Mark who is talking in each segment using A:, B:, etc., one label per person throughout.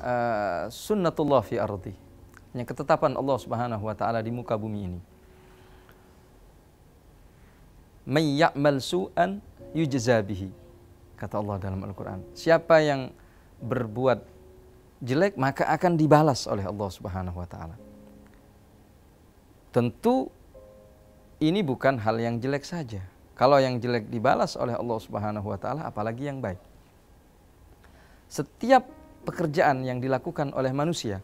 A: Eh, sunnatullah fi ardi. Hanya ketetapan Allah Subhanahu wa taala di muka bumi ini. May ya'mal su'an yujzabihi Kata Allah dalam Al-Qur'an. Siapa yang berbuat jelek maka akan dibalas oleh Allah Subhanahu wa taala. Tentu ini bukan hal yang jelek saja. Kalau yang jelek dibalas oleh Allah Subhanahu wa taala apalagi yang baik. Setiap pekerjaan yang dilakukan oleh manusia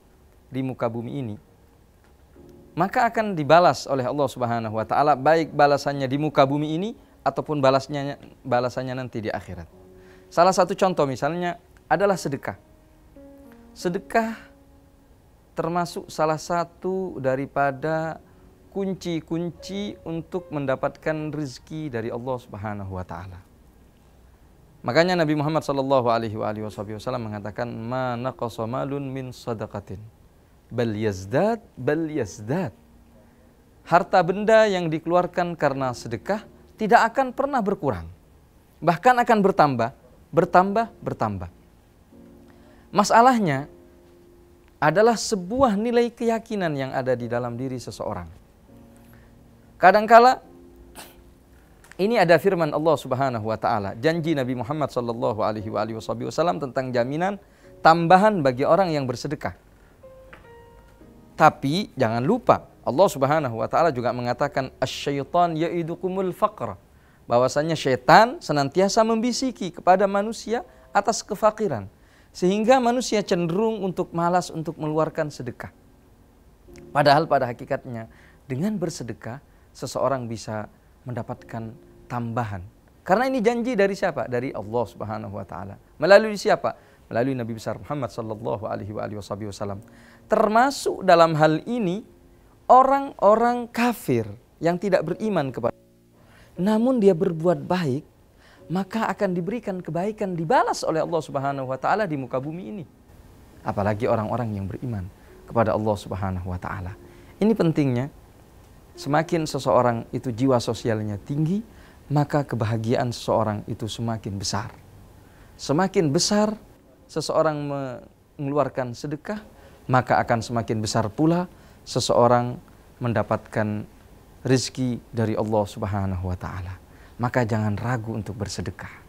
A: di muka bumi ini, maka akan dibalas oleh Allah Subhanahu wa taala baik balasannya di muka bumi ini ataupun balasnya balasannya nanti di akhirat. Salah satu contoh misalnya adalah sedekah. Sedekah termasuk salah satu daripada kunci-kunci untuk mendapatkan rezeki dari Allah Subhanahu wa taala. Makanya Nabi Muhammad sallallahu alaihi wasallam mengatakan mana malun min sadaqatin bal yazdad bal yazdad. Harta benda yang dikeluarkan karena sedekah tidak akan pernah berkurang. Bahkan akan bertambah, bertambah, bertambah. Masalahnya adalah sebuah nilai keyakinan yang ada di dalam diri seseorang. Kadangkala ini ada firman Allah Subhanahu wa taala, janji Nabi Muhammad sallallahu alaihi wasallam tentang jaminan tambahan bagi orang yang bersedekah. Tapi jangan lupa Allah Subhanahu wa taala juga mengatakan yaitu yaidukumul faqr. Bahwasanya setan senantiasa membisiki kepada manusia atas kefakiran sehingga manusia cenderung untuk malas untuk meluarkan sedekah. Padahal pada hakikatnya dengan bersedekah seseorang bisa mendapatkan tambahan. Karena ini janji dari siapa? Dari Allah Subhanahu wa taala. Melalui siapa? Melalui Nabi besar Muhammad sallallahu alaihi wasallam. Termasuk dalam hal ini orang-orang kafir yang tidak beriman kepada namun dia berbuat baik maka akan diberikan kebaikan dibalas oleh Allah Subhanahu wa taala di muka bumi ini. Apalagi orang-orang yang beriman kepada Allah Subhanahu wa taala. Ini pentingnya Semakin seseorang itu jiwa sosialnya tinggi, maka kebahagiaan seseorang itu semakin besar. Semakin besar seseorang mengeluarkan sedekah, maka akan semakin besar pula seseorang mendapatkan rezeki dari Allah Subhanahu wa taala. Maka jangan ragu untuk bersedekah.